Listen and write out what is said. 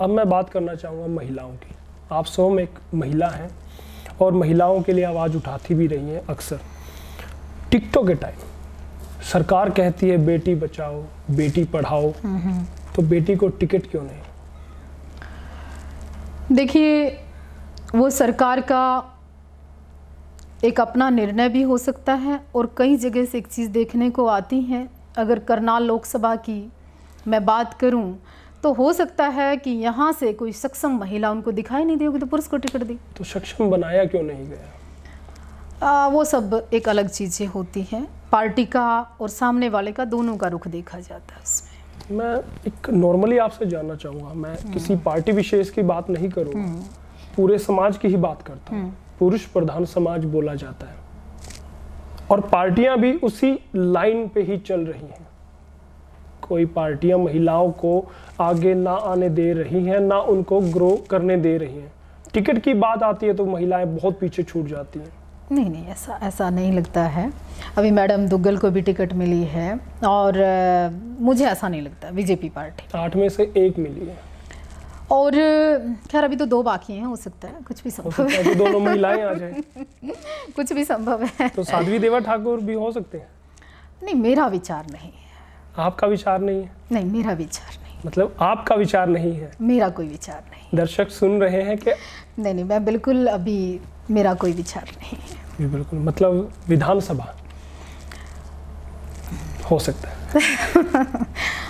अब मैं बात करना चाहूँगा महिलाओं की आप सोम एक महिला हैं और महिलाओं के लिए आवाज़ उठाती भी रही हैं अक्सर टिकटॉक के टाइम सरकार कहती है बेटी बचाओ बेटी पढ़ाओ हम्म, हम्म। तो बेटी को टिकट क्यों नहीं देखिए वो सरकार का एक अपना निर्णय भी हो सकता है और कई जगह से एक चीज़ देखने को आती है अगर करनाल लोकसभा की मैं बात करूं तो हो सकता है कि यहाँ से कोई सक्षम महिला उनको दिखाई नहीं देगी तो पुरुष को टिकट दी तो सक्षम बनाया क्यों नहीं गया आ, वो सब एक अलग चीज़ें होती हैं पार्टी का और सामने वाले का दोनों का रुख देखा जाता है उसमें मैं एक नॉर्मली आपसे जानना चाहूंगा मैं हम्म। किसी पार्टी विशेष की बात नहीं करूंगा हम्म। पूरे समाज की ही बात करता हूँ हम्म। पुरुष प्रधान समाज बोला जाता है और पार्टियां भी उसी लाइन पे ही चल रही हैं कोई पार्टियां महिलाओं को आगे ना आने दे रही हैं ना उनको ग्रो करने दे रही हैं टिकट की बात आती है तो महिलाएं बहुत पीछे छूट जाती हैं नहीं नहीं ऐसा ऐसा नहीं लगता है अभी मैडम दुग्गल को भी टिकट मिली है और आ, मुझे ऐसा नहीं लगता बीजेपी पार्टी आठ में से एक मिली है और खैर अभी तो दो बाकी हैं हो सकता है कुछ भी संभव है तो दोनों महिलाएं आ जाए कुछ भी संभव है तो साध्वी देवा ठाकुर भी हो सकते हैं नहीं मेरा विचार नहीं आपका विचार नहीं है नहीं मेरा विचार नहीं मतलब आपका विचार नहीं है मेरा कोई विचार नहीं दर्शक सुन रहे हैं कि नहीं नहीं मैं बिल्कुल अभी मेरा कोई विचार नहीं है बिल्कुल मतलब विधानसभा हो सकता है